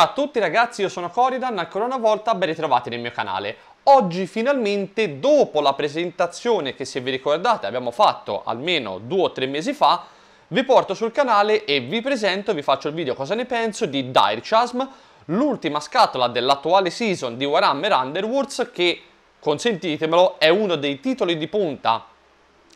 Ciao a tutti ragazzi, io sono Coridan, ancora una volta ben ritrovati nel mio canale. Oggi finalmente, dopo la presentazione che se vi ricordate abbiamo fatto almeno due o tre mesi fa, vi porto sul canale e vi presento, vi faccio il video cosa ne penso di Dire Chasm, l'ultima scatola dell'attuale season di Warhammer Underworlds che, consentitemelo, è uno dei titoli di punta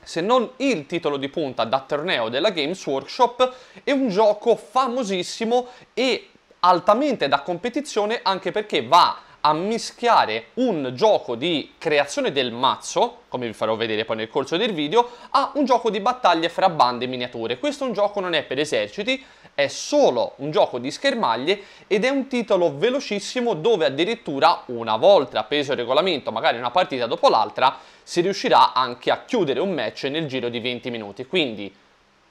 se non il titolo di punta da torneo della Games Workshop, è un gioco famosissimo e altamente da competizione anche perché va a mischiare un gioco di creazione del mazzo, come vi farò vedere poi nel corso del video, a un gioco di battaglie fra bande e miniature. Questo è un gioco non è per eserciti, è solo un gioco di schermaglie ed è un titolo velocissimo dove addirittura una volta appeso il regolamento, magari una partita dopo l'altra, si riuscirà anche a chiudere un match nel giro di 20 minuti. Quindi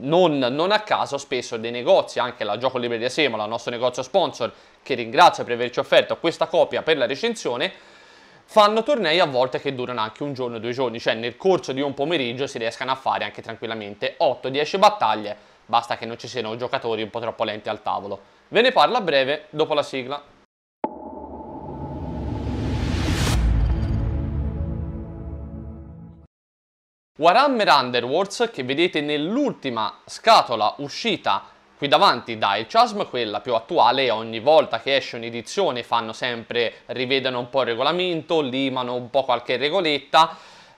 non, non, a caso spesso dei negozi, anche la Gioco Libreria Semola, il nostro negozio sponsor, che ringrazio per averci offerto questa copia per la recensione, fanno tornei a volte che durano anche un giorno, o due giorni, cioè nel corso di un pomeriggio si riescano a fare anche tranquillamente 8-10 battaglie, basta che non ci siano giocatori un po' troppo lenti al tavolo. Ve ne parlo a breve dopo la sigla. Warhammer Underworlds che vedete nell'ultima scatola uscita qui davanti da El Chasm, quella più attuale, e ogni volta che esce un'edizione fanno sempre, rivedono un po' il regolamento, limano un po' qualche regoletta,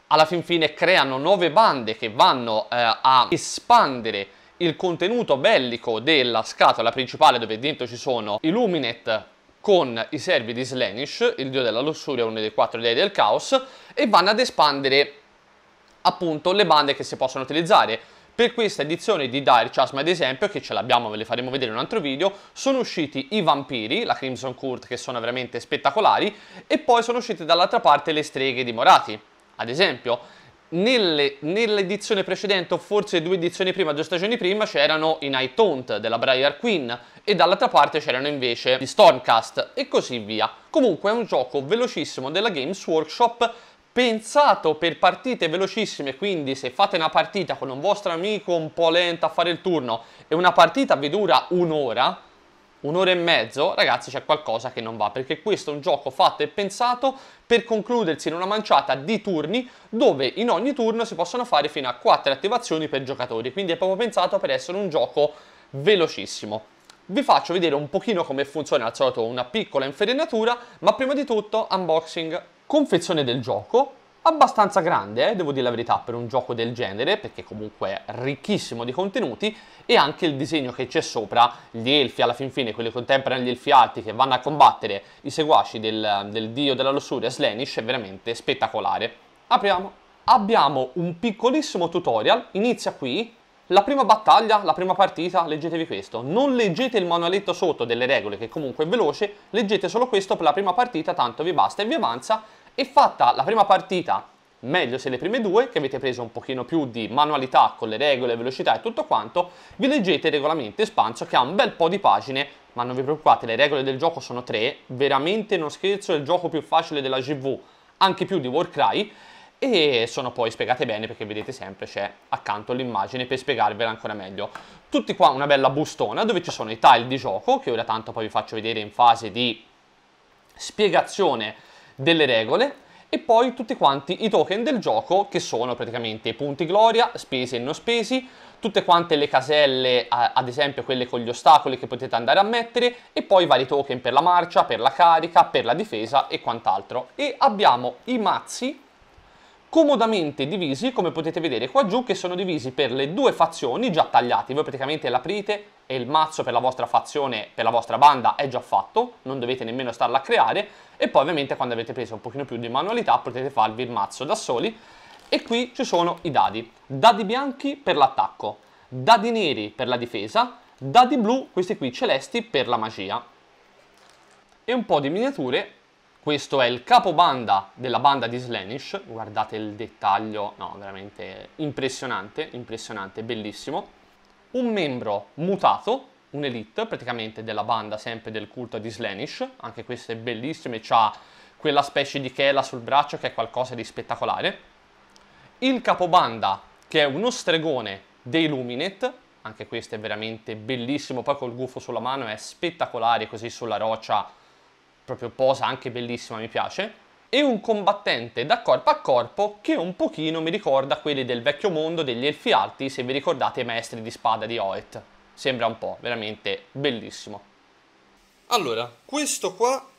alla fin fine creano nuove bande che vanno eh, a espandere il contenuto bellico della scatola principale dove dentro ci sono Illuminet, con i servi di Slanish, il dio della lussuria, uno dei quattro dei del caos, e vanno ad espandere appunto le bande che si possono utilizzare. Per questa edizione di Dire Chasma ad esempio, che ce l'abbiamo ve le faremo vedere in un altro video, sono usciti i vampiri, la Crimson Court, che sono veramente spettacolari, e poi sono uscite dall'altra parte le streghe di Morati. Ad esempio, nell'edizione precedente, o forse due edizioni prima, due stagioni prima, c'erano i Night Haunt della Briar Queen, e dall'altra parte c'erano invece gli Stormcast, e così via. Comunque è un gioco velocissimo della Games Workshop pensato per partite velocissime, quindi se fate una partita con un vostro amico un po' lento a fare il turno e una partita vi dura un'ora, un'ora e mezzo, ragazzi c'è qualcosa che non va, perché questo è un gioco fatto e pensato per concludersi in una manciata di turni dove in ogni turno si possono fare fino a 4 attivazioni per giocatori, quindi è proprio pensato per essere un gioco velocissimo. Vi faccio vedere un pochino come funziona al solito una piccola inferinatura, ma prima di tutto unboxing confezione del gioco, abbastanza grande, eh, devo dire la verità, per un gioco del genere, perché comunque è ricchissimo di contenuti, e anche il disegno che c'è sopra, gli elfi alla fin fine, quelli contemporanei, gli elfi alti che vanno a combattere i seguaci del, del dio della lussuria, Slenish, è veramente spettacolare. Apriamo. Abbiamo un piccolissimo tutorial, inizia qui, la prima battaglia, la prima partita, leggetevi questo. Non leggete il manualetto sotto delle regole, che comunque è veloce, leggete solo questo per la prima partita, tanto vi basta e vi avanza e fatta la prima partita meglio se le prime due, che avete preso un pochino più di manualità con le regole, velocità e tutto quanto, vi leggete il regolamento espanso che ha un bel po' di pagine, ma non vi preoccupate, le regole del gioco sono tre, veramente non scherzo, è il gioco più facile della GV, anche più di Warcry, e sono poi spiegate bene perché vedete sempre c'è accanto l'immagine per spiegarvela ancora meglio. Tutti qua una bella bustona dove ci sono i tile di gioco, che ora tanto poi vi faccio vedere in fase di spiegazione delle regole e poi tutti quanti i token del gioco che sono praticamente i punti gloria, spesi e non spesi, tutte quante le caselle, ad esempio quelle con gli ostacoli che potete andare a mettere e poi vari token per la marcia, per la carica, per la difesa e quant'altro. E abbiamo i mazzi comodamente divisi, come potete vedere qua giù, che sono divisi per le due fazioni già tagliate. Voi praticamente l'aprite e il mazzo per la vostra fazione, per la vostra banda è già fatto, non dovete nemmeno starla a creare. E poi ovviamente quando avete preso un pochino più di manualità potete farvi il mazzo da soli. E qui ci sono i dadi. Dadi bianchi per l'attacco, dadi neri per la difesa, dadi blu, questi qui celesti per la magia. E un po' di miniature questo è il capobanda della banda di Slanish, guardate il dettaglio, no, veramente impressionante, impressionante, bellissimo. Un membro mutato, un'elite praticamente della banda sempre del culto di Slanish, anche questo è bellissimo e ha quella specie di chela sul braccio che è qualcosa di spettacolare. Il capobanda, che è uno stregone dei Luminet, anche questo è veramente bellissimo, poi col gufo sulla mano è spettacolare così sulla roccia proprio posa anche bellissima, mi piace, e un combattente da corpo a corpo che un pochino mi ricorda quelli del vecchio mondo degli elfi alti, se vi ricordate i maestri di spada di Oet. Sembra un po', veramente bellissimo. Allora, questo qua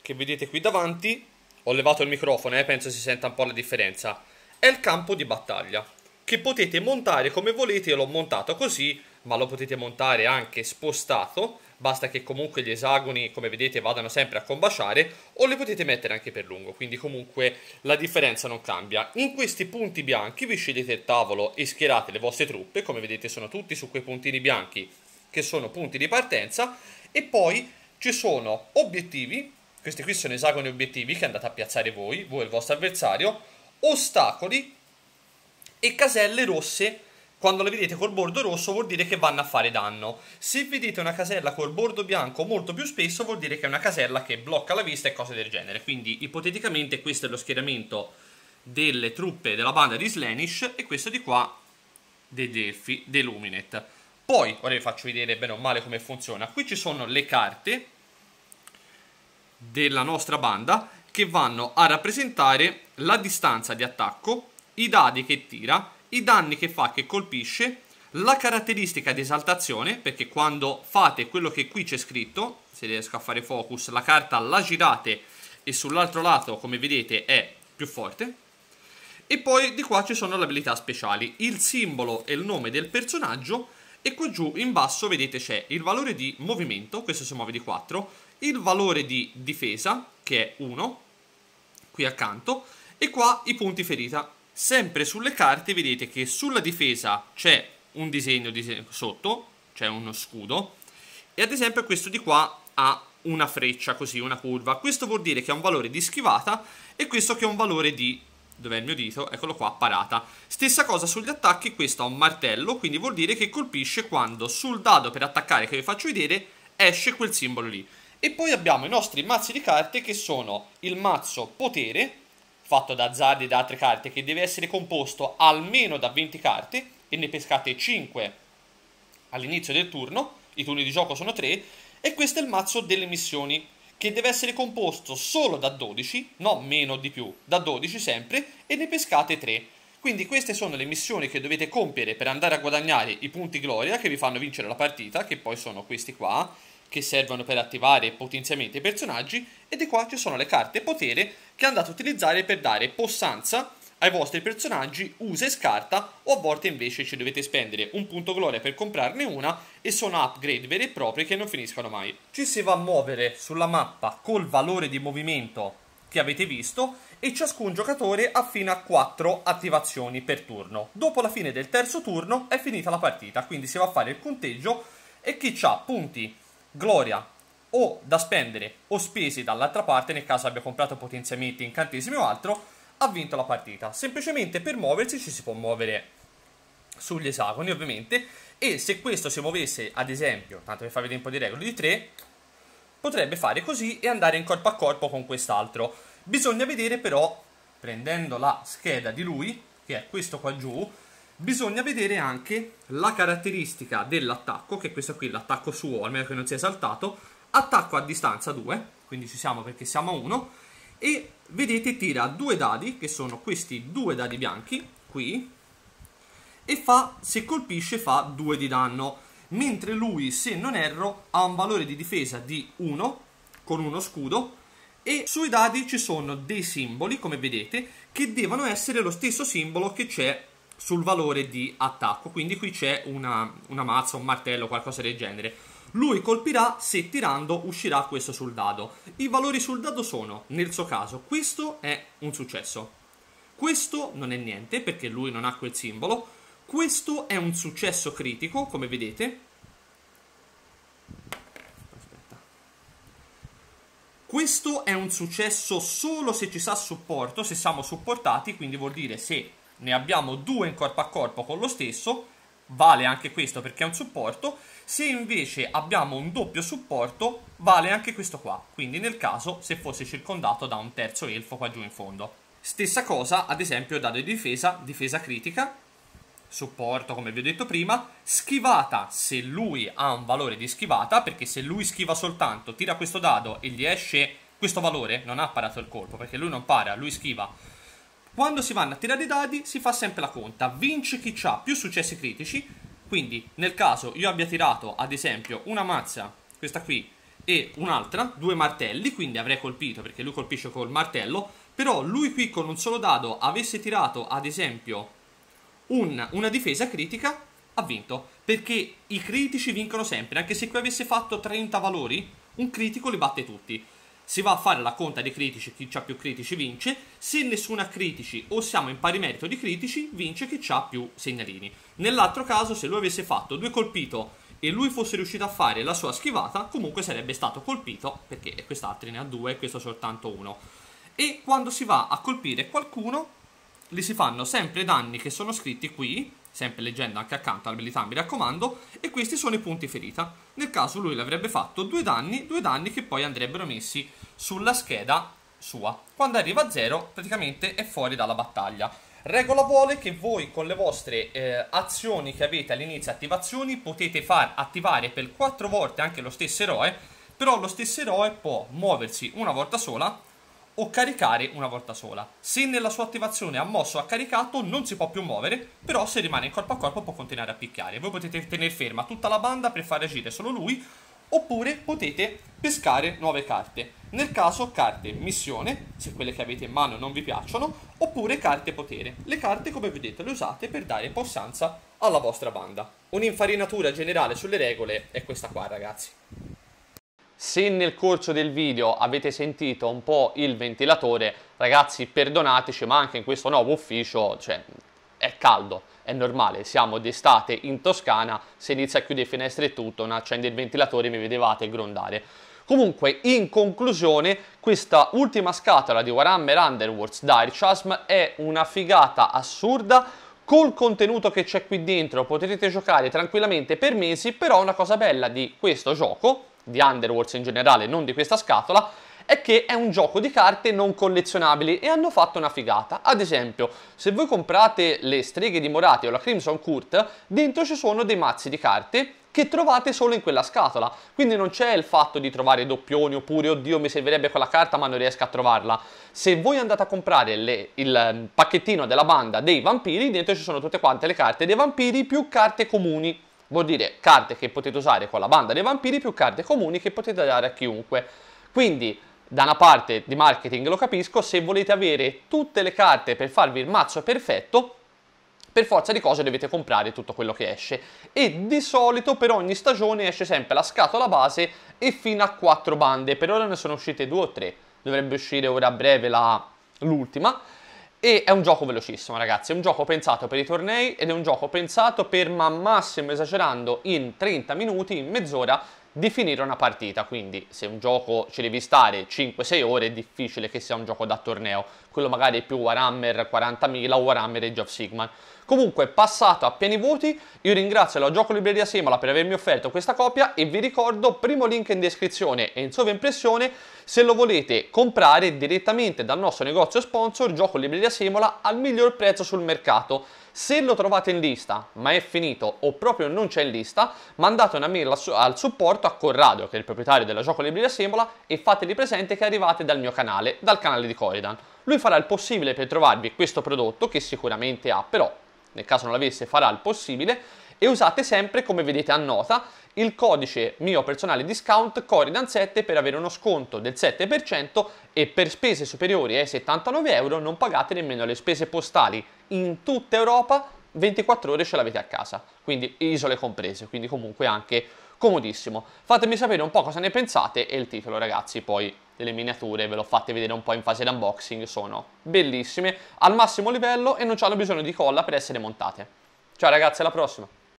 che vedete qui davanti, ho levato il microfono e eh, penso si senta un po' la differenza, è il campo di battaglia che potete montare come volete, io l'ho montato così, ma lo potete montare anche spostato, basta che comunque gli esagoni, come vedete, vadano sempre a combaciare, o li potete mettere anche per lungo, quindi comunque la differenza non cambia. In questi punti bianchi vi scegliete il tavolo e schierate le vostre truppe, come vedete sono tutti su quei puntini bianchi che sono punti di partenza, e poi ci sono obiettivi, questi qui sono esagoni obiettivi che andate a piazzare voi, voi e il vostro avversario, ostacoli e caselle rosse quando le vedete col bordo rosso vuol dire che vanno a fare danno. Se vedete una casella col bordo bianco molto più spesso vuol dire che è una casella che blocca la vista e cose del genere. Quindi ipoteticamente questo è lo schieramento delle truppe della banda di Slanish e questo di qua dei Delfi, dei Luminet. Poi, ora vi faccio vedere bene o male come funziona. Qui ci sono le carte della nostra banda che vanno a rappresentare la distanza di attacco, i dadi che tira i danni che fa che colpisce, la caratteristica di esaltazione, perché quando fate quello che qui c'è scritto, se riesco a fare focus, la carta la girate e sull'altro lato, come vedete, è più forte. E poi di qua ci sono le abilità speciali, il simbolo e il nome del personaggio e qua giù in basso vedete c'è il valore di movimento, questo si muove di 4, il valore di difesa che è 1, qui accanto, e qua i punti ferita sempre sulle carte vedete che sulla difesa c'è un disegno di sotto, c'è uno scudo, e ad esempio questo di qua ha una freccia così, una curva. Questo vuol dire che ha un valore di schivata e questo che ha un valore di... Dov'è il mio dito? Eccolo qua, parata. Stessa cosa sugli attacchi, questo ha un martello, quindi vuol dire che colpisce quando sul dado per attaccare che vi faccio vedere esce quel simbolo lì. E poi abbiamo i nostri mazzi di carte che sono il mazzo potere, fatto da azzardi e da altre carte, che deve essere composto almeno da 20 carte e ne pescate 5 all'inizio del turno, i turni di gioco sono 3, e questo è il mazzo delle missioni, che deve essere composto solo da 12, no meno di più, da 12 sempre, e ne pescate 3. Quindi queste sono le missioni che dovete compiere per andare a guadagnare i punti gloria che vi fanno vincere la partita, che poi sono questi qua, che servono per attivare potenzialmente i personaggi e di qua ci sono le carte potere che andate a utilizzare per dare possanza ai vostri personaggi usa e scarta o a volte invece ci dovete spendere un punto gloria per comprarne una e sono upgrade vere e proprie che non finiscono mai. Ci si va a muovere sulla mappa col valore di movimento che avete visto e ciascun giocatore ha fino a 4 attivazioni per turno. Dopo la fine del terzo turno è finita la partita, quindi si va a fare il conteggio e chi ha punti gloria o da spendere o spesi dall'altra parte nel caso abbia comprato potenziamenti, incantesimi o altro, ha vinto la partita. Semplicemente per muoversi ci si può muovere sugli esagoni ovviamente e se questo si muovesse ad esempio, tanto per farvi un po' di regole, di 3, potrebbe fare così e andare in corpo a corpo con quest'altro. Bisogna vedere però, prendendo la scheda di lui, che è questo qua giù, Bisogna vedere anche la caratteristica dell'attacco, che questo qui è l'attacco suo, almeno che non sia saltato, attacco a distanza 2, quindi ci siamo perché siamo a 1, e vedete tira due dadi, che sono questi due dadi bianchi, qui, e fa, se colpisce fa 2 di danno, mentre lui, se non erro, ha un valore di difesa di 1, con uno scudo, e sui dadi ci sono dei simboli, come vedete, che devono essere lo stesso simbolo che c'è sul valore di attacco. Quindi qui c'è una, una mazza, un martello, qualcosa del genere. Lui colpirà se tirando uscirà questo sul dado. I valori sul dado sono, nel suo caso, questo è un successo. Questo non è niente perché lui non ha quel simbolo. Questo è un successo critico, come vedete. Aspetta. Questo è un successo solo se ci sa supporto, se siamo supportati, quindi vuol dire se ne abbiamo due in corpo a corpo con lo stesso, vale anche questo perché è un supporto, se invece abbiamo un doppio supporto vale anche questo qua, quindi nel caso se fosse circondato da un terzo elfo qua giù in fondo. Stessa cosa ad esempio dado di difesa, difesa critica, supporto come vi ho detto prima, schivata se lui ha un valore di schivata, perché se lui schiva soltanto, tira questo dado e gli esce questo valore, non ha parato il colpo, perché lui non para, lui schiva quando si vanno a tirare i dadi si fa sempre la conta, vince chi ha più successi critici, quindi nel caso io abbia tirato ad esempio una mazza, questa qui, e un'altra, due martelli, quindi avrei colpito perché lui colpisce col martello, però lui qui con un solo dado avesse tirato ad esempio un, una difesa critica, ha vinto, perché i critici vincono sempre, anche se qui avesse fatto 30 valori, un critico li batte tutti si va a fare la conta dei critici, chi ha più critici vince, se nessuno ha critici o siamo in pari merito di critici, vince chi ha più segnalini. Nell'altro caso, se lui avesse fatto due colpito e lui fosse riuscito a fare la sua schivata, comunque sarebbe stato colpito, perché quest'altro ne ha due e questo soltanto uno. E quando si va a colpire qualcuno, gli si fanno sempre danni che sono scritti qui, sempre leggendo anche accanto l'abilità, mi raccomando, e questi sono i punti ferita. Nel caso lui l'avrebbe fatto due danni, due danni che poi andrebbero messi sulla scheda sua. Quando arriva a zero praticamente è fuori dalla battaglia. Regola vuole che voi con le vostre eh, azioni che avete all'inizio attivazioni potete far attivare per quattro volte anche lo stesso eroe, però lo stesso eroe può muoversi una volta sola o caricare una volta sola. Se nella sua attivazione ha mosso o ha caricato non si può più muovere, però se rimane in corpo a corpo può continuare a picchiare. Voi potete tenere ferma tutta la banda per far agire solo lui, oppure potete pescare nuove carte. Nel caso carte missione, se quelle che avete in mano non vi piacciono, oppure carte potere. Le carte, come vedete, le usate per dare possanza alla vostra banda. Un'infarinatura generale sulle regole è questa qua, ragazzi. Se nel corso del video avete sentito un po' il ventilatore, ragazzi perdonateci, ma anche in questo nuovo ufficio cioè, è caldo, è normale, siamo d'estate in Toscana, se inizia a chiudere finestre e tutto, non accende il ventilatore mi vedevate grondare. Comunque, in conclusione, questa ultima scatola di Warhammer Underworlds Dire Chasm è una figata assurda, col contenuto che c'è qui dentro potrete giocare tranquillamente per mesi, però una cosa bella di questo gioco di Underworlds in generale, non di questa scatola, è che è un gioco di carte non collezionabili e hanno fatto una figata. Ad esempio, se voi comprate le streghe di Morati o la Crimson Court, dentro ci sono dei mazzi di carte che trovate solo in quella scatola. Quindi non c'è il fatto di trovare doppioni oppure oddio mi servirebbe quella carta ma non riesco a trovarla. Se voi andate a comprare le, il mm, pacchettino della banda dei vampiri, dentro ci sono tutte quante le carte dei vampiri più carte comuni Vuol dire carte che potete usare con la banda dei vampiri più carte comuni che potete dare a chiunque. Quindi da una parte di marketing lo capisco, se volete avere tutte le carte per farvi il mazzo perfetto, per forza di cose dovete comprare tutto quello che esce. E di solito per ogni stagione esce sempre la scatola base e fino a 4 bande, per ora ne sono uscite 2 o 3, dovrebbe uscire ora a breve l'ultima. E è un gioco velocissimo, ragazzi. È un gioco pensato per i tornei ed è un gioco pensato per, ma massimo esagerando, in 30 minuti, in mezz'ora di finire una partita, quindi se un gioco ci devi stare 5-6 ore è difficile che sia un gioco da torneo, quello magari è più Warhammer 40.000 o Warhammer Age of Sigmar. Comunque, passato a pieni voti, io ringrazio la Gioco Libreria Semola per avermi offerto questa copia e vi ricordo, primo link in descrizione e in sovraimpressione, se lo volete comprare direttamente dal nostro negozio sponsor Gioco Libreria Semola al miglior prezzo sul mercato. Se lo trovate in lista ma è finito o proprio non c'è in lista, mandate una mail al supporto a Corrado, che è il proprietario della gioco libreria Simbola, e fategli presente che arrivate dal mio canale, dal canale di Corridan. Lui farà il possibile per trovarvi questo prodotto, che sicuramente ha, però nel caso non l'avesse farà il possibile, e usate sempre, come vedete a nota, il codice mio personale discount Coridan7 per avere uno sconto del 7% e per spese superiori ai 79 euro non pagate nemmeno le spese postali in tutta Europa 24 ore ce l'avete a casa, quindi isole comprese, quindi comunque anche comodissimo. Fatemi sapere un po' cosa ne pensate e il titolo ragazzi, poi le miniature ve l'ho fatte vedere un po' in fase di unboxing, sono bellissime, al massimo livello e non hanno bisogno di colla per essere montate. Ciao ragazzi, alla prossima!